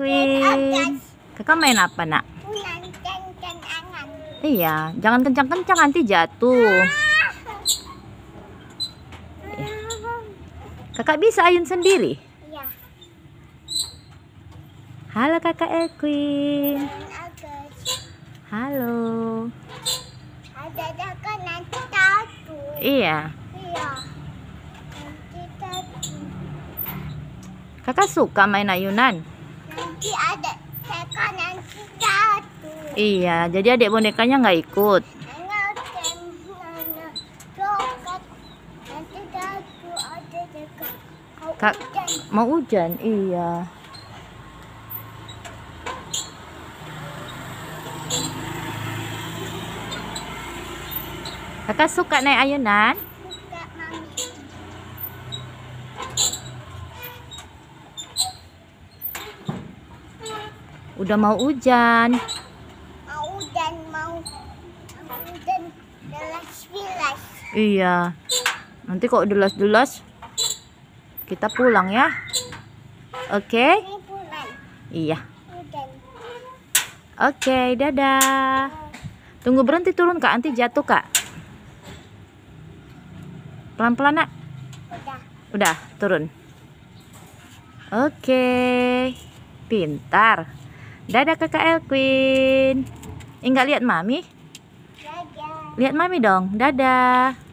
Queen. Kakak main apa nak? Iya, jangan kencang-kencang nanti jatuh. Iya. Kakak bisa ayun sendiri? Iya. Halo kakak Equin. Halo. Ada kakak nanti jatuh. Iya. Iya. Kakak suka main ayunan? nanti ada nanti jatuh. Iya, jadi adik bonekanya nggak ikut. Kak, mau hujan? Iya. Kakak suka naik ayunan? Udah mau hujan. Mau hujan, mau, hujan delas-delas. Iya. Nanti kok delas-delas kita pulang ya. Oke. Okay? Iya. Oke, okay, dadah. Tunggu berhenti turun Kak, nanti jatuh Kak. Pelan-pelan Nak. Udah. Udah, turun. Oke. Okay. Pintar. Dadah kakak Elquin. Enggak eh, lihat mami? Dadah. Lihat mami dong. Dadah.